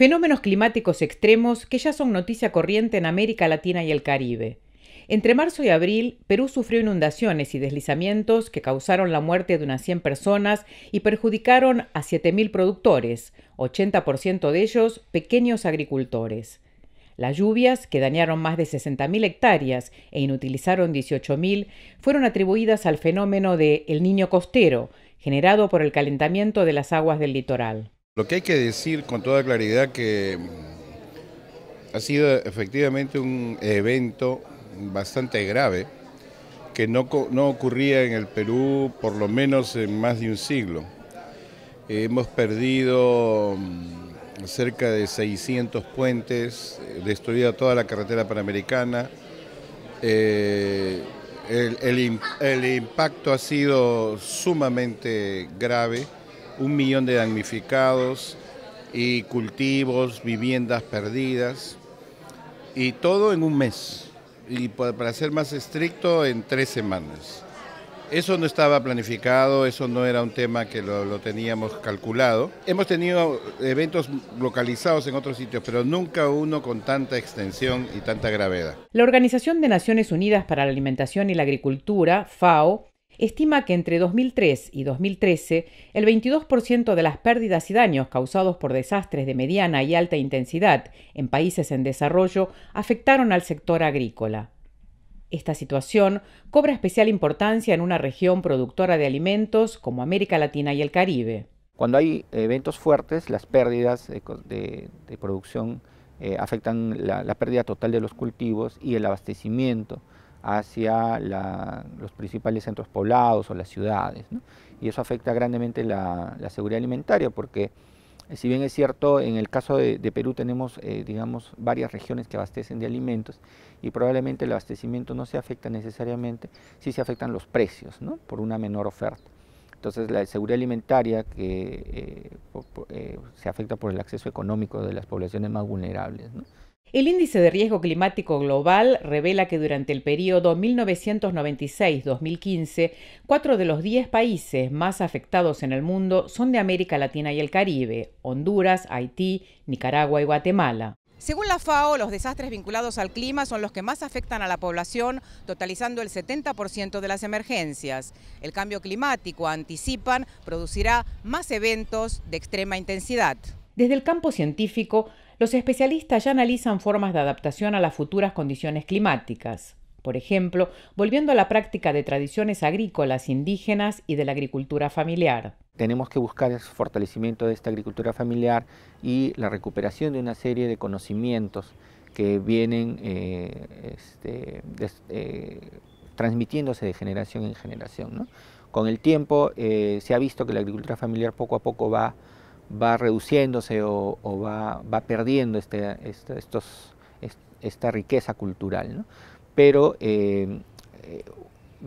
Fenómenos climáticos extremos que ya son noticia corriente en América Latina y el Caribe. Entre marzo y abril, Perú sufrió inundaciones y deslizamientos que causaron la muerte de unas 100 personas y perjudicaron a 7.000 productores, 80% de ellos pequeños agricultores. Las lluvias, que dañaron más de 60.000 hectáreas e inutilizaron 18.000, fueron atribuidas al fenómeno de el niño costero, generado por el calentamiento de las aguas del litoral. Lo que hay que decir con toda claridad que mm, ha sido efectivamente un evento bastante grave que no, ocurría en el Perú por lo menos en más de un siglo. Hemos perdido mm, cerca de 600 puentes, eh, destruida toda la carretera panamericana. Eh, el impacto ha sido sumamente grave un millón de damnificados y cultivos, viviendas perdidas, y todo en un mes, y para ser más estricto, en tres semanas. Eso no estaba planificado, eso no era un tema que lo, teníamos calculado. Hemos tenido eventos localizados en otros sitios, pero nunca uno con tanta extensión y tanta gravedad. La Organización de Naciones Unidas para la Alimentación y la Agricultura, FAO, estima que entre 2003 y 2013 el 22% de las pérdidas y daños causados por desastres de mediana y alta intensidad en países en desarrollo afectaron al sector agrícola. Esta situación cobra especial importancia en una región productora de alimentos como América Latina y el Caribe. Cuando hay eventos fuertes, las pérdidas de, producción eh, afectan la pérdida total de los cultivos y el abastecimiento hacia los principales centros poblados o las ciudades. Y eso afecta grandemente la, seguridad alimentaria porque eh, si bien es cierto, en el caso de, Perú tenemos, eh, digamos, varias regiones que abastecen de alimentos y probablemente el abastecimiento no se afecta necesariamente, sí se afectan los precios, ¿no? Por una menor oferta. Entonces la seguridad alimentaria que eh, se afecta por el acceso económico de las poblaciones más vulnerables. ¿no? El índice de riesgo climático global revela que durante el periodo 1996-2015, cuatro de los diez países más afectados en el mundo son de América Latina y el Caribe, Honduras, Haití, Nicaragua y Guatemala. Según la FAO, los desastres vinculados al clima son los que más afectan a la población, totalizando el 70% de las emergencias. El cambio climático, anticipan, producirá más eventos de extrema intensidad. Desde el campo científico, los especialistas ya analizan formas de adaptación a las futuras condiciones climáticas. Por ejemplo, volviendo a la práctica de tradiciones agrícolas indígenas y de la agricultura familiar. Tenemos que buscar el fortalecimiento de esta agricultura familiar y la recuperación de una serie de conocimientos que vienen eh, este, eh, transmitiéndose de generación en generación. Con el tiempo eh, se ha visto que la agricultura familiar poco a poco va va reduciéndose o, va, perdiendo este, este, estos, esta riqueza cultural. Pero eh, eh,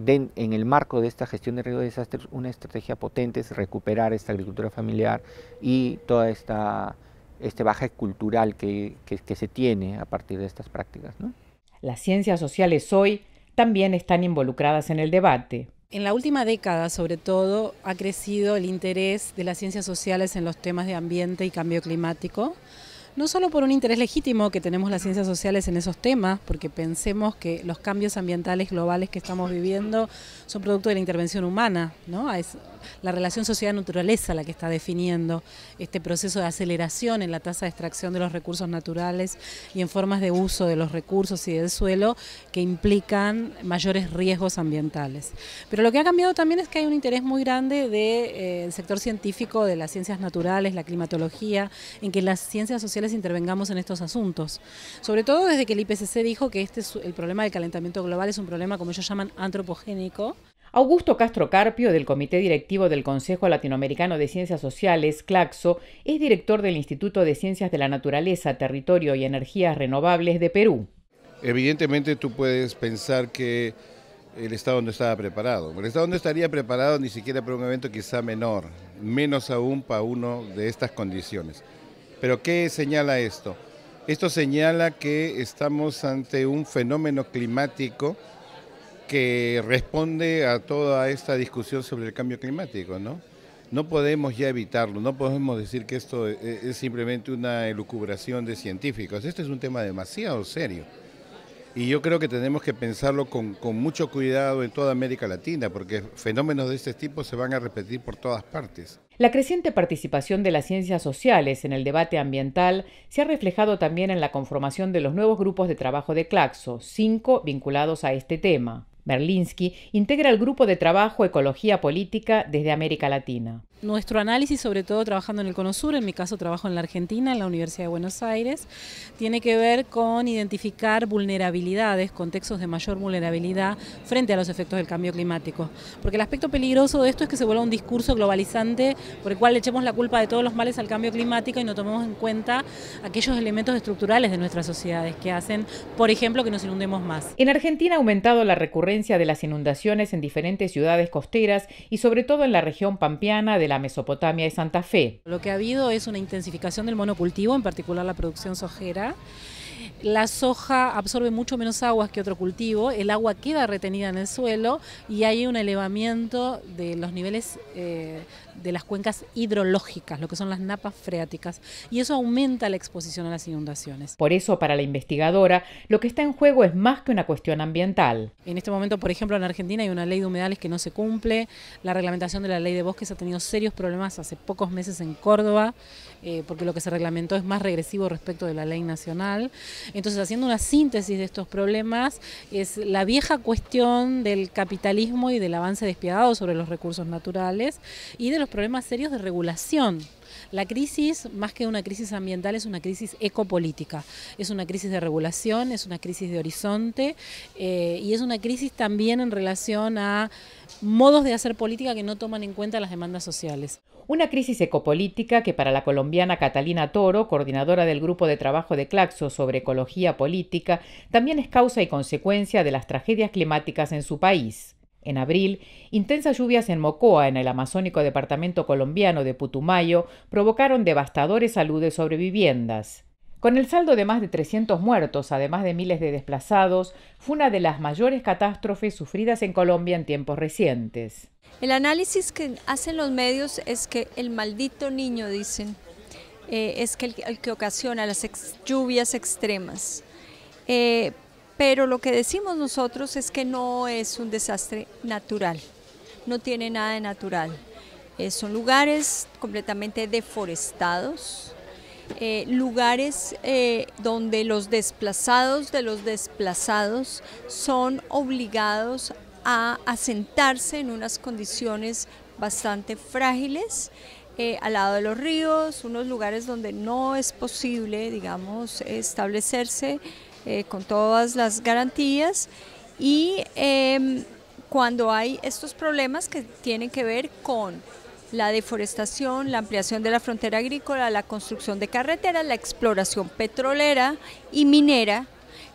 en el marco de esta gestión de riesgo de desastres, una estrategia potente es recuperar esta agricultura familiar y toda esta este baja cultural que, se tiene a partir de estas prácticas. Las ciencias sociales hoy también están involucradas en el debate. En la última década, sobre todo, ha crecido el interés de las ciencias sociales en los temas de ambiente y cambio climático no solo por un interés legítimo que tenemos las ciencias sociales en esos temas, porque pensemos que los cambios ambientales globales que estamos viviendo son producto de la intervención humana, ¿no? Ah, es la relación sociedad-naturaleza la que está definiendo este proceso de aceleración en la tasa de extracción de los recursos naturales y en formas de uso de los recursos y del suelo que implican mayores riesgos ambientales. Pero lo que ha cambiado también es que hay un interés muy grande del eh, sector científico, de las ciencias naturales, la climatología, en que las ciencias sociales intervengamos en estos asuntos. Sobre todo desde que el IPCC dijo que este es el problema del calentamiento global es un problema, como ellos llaman, antropogénico. Augusto Castro Carpio, del Comité Directivo del Consejo Latinoamericano de Ciencias Sociales, CLACSO, es director del Instituto de Ciencias de la Naturaleza, Territorio y Energías Renovables de Perú. Evidentemente tú puedes pensar que el Estado no estaba preparado. El Estado no estaría preparado ni siquiera para un evento quizá menor, menos aún para uno de estas condiciones. Pero ¿qué señala esto? Esto señala que estamos ante un fenómeno climático que responde a toda esta discusión sobre el cambio climático, ¿no? No podemos ya evitarlo, no podemos decir que esto e, e, es simplemente una elucubración de científicos. Este es un tema demasiado serio. Y yo creo que tenemos que pensarlo con, mucho cuidado en toda América Latina, porque fenómenos de este tipo se van a repetir por todas partes. La creciente participación de las ciencias sociales en el debate ambiental se ha reflejado también en la conformación de los nuevos grupos de trabajo de Claxo, cinco vinculados a este tema. Berlinsky integra el grupo de trabajo Ecología Política desde América Latina. Nuestro análisis, sobre todo trabajando en el Cono Sur, en mi caso trabajo en la Argentina, en la Universidad de Buenos Aires, tiene que ver con identificar vulnerabilidades, contextos de mayor vulnerabilidad frente a los efectos del cambio climático. Porque el aspecto peligroso de esto es que se vuelva un discurso globalizante por el cual le echemos la culpa de todos los males al cambio climático y no tomemos en cuenta aquellos elementos estructurales de nuestras sociedades que hacen, por ejemplo, que nos inundemos más. En Argentina ha aumentado la recurrencia de las inundaciones en diferentes ciudades costeras y sobre todo en la región pampeana de la Mesopotamia de Santa Fe. Lo que ha habido es una intensificación del monocultivo, en particular la producción sojera. La soja absorbe mucho menos aguas que otro cultivo, el agua queda retenida en el suelo y hay un elevamiento de los niveles eh, de las cuencas hidrológicas, lo que son las napas freáticas, y eso aumenta la exposición a las inundaciones. Por eso, para la investigadora, lo que está en juego es más que una cuestión ambiental. En este momento, por ejemplo, en Argentina hay una ley de humedales que no se cumple, la reglamentación de la ley de bosques ha tenido serios problemas hace pocos meses en Córdoba, eh, porque lo que se reglamentó es más regresivo respecto de la ley nacional. Entonces, haciendo una síntesis de estos problemas, es la vieja cuestión del capitalismo y del avance despiadado sobre los recursos naturales y de los problemas serios de regulación la crisis, más que una crisis ambiental, es una crisis ecopolítica, es una crisis de regulación, es una crisis de horizonte eh, y es una crisis también en relación a modos de hacer política que no toman en cuenta las demandas sociales. Una crisis ecopolítica que para la colombiana Catalina Toro, coordinadora del grupo de trabajo de Claxo sobre ecología política, también es causa y consecuencia de las tragedias climáticas en su país. En abril, intensas lluvias en Mocoa, en el amazónico departamento colombiano de Putumayo, provocaron devastadores saludes sobre viviendas. Con el saldo de más de 300 muertos, además de miles de desplazados, fue una de las mayores catástrofes sufridas en Colombia en tiempos recientes. El análisis que hacen los medios es que el maldito niño, dicen, eh, es que el, que ocasiona las lluvias extremas. Eh, pero lo que decimos nosotros es que no es un desastre natural, no tiene nada de natural. Eh, son lugares completamente deforestados, eh, lugares eh, donde los desplazados de los desplazados son obligados a asentarse en unas condiciones bastante frágiles. al lado de los ríos, unos lugares donde no es posible, digamos, establecerse eh, con todas las garantías y em, cuando hay estos problemas que tienen que ver con la deforestación, la ampliación de la frontera agrícola, la construcción de carreteras, la exploración petrolera y minera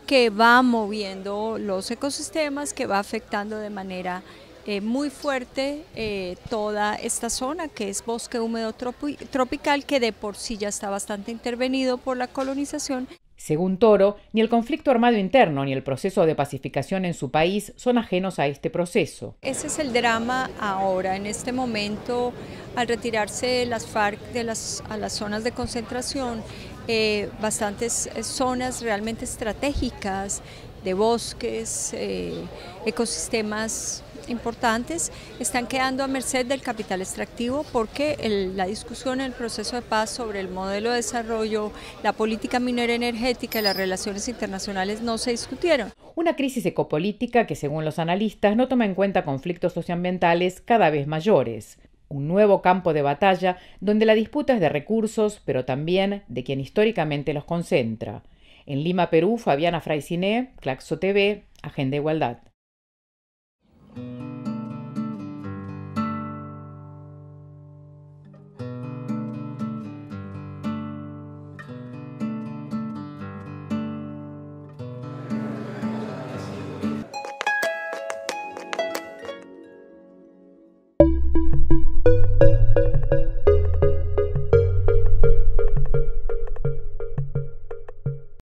que va moviendo los ecosistemas, que va afectando de manera eh, muy fuerte eh, toda esta zona que es bosque húmedo tropical que de por sí ya está bastante intervenido por la colonización. Según Toro, ni el conflicto armado interno ni el proceso de pacificación en su país son ajenos a este proceso. Ese es el drama ahora, en este momento, al retirarse las FARC de las, a las zonas de concentración, eh, bastantes eh, zonas realmente estratégicas de bosques, eh, ecosistemas importantes están quedando a merced del capital extractivo porque la discusión en el proceso de paz sobre el modelo de desarrollo, la política minera energética y las relaciones internacionales no se discutieron. Una crisis ecopolítica que, según los analistas, no toma en cuenta conflictos socioambientales cada vez mayores. Un nuevo campo de batalla donde la disputa es de recursos, pero también de quien históricamente los concentra. En Lima, Perú, Fabiana Fraiciné, Claxo TV, Agenda Igualdad.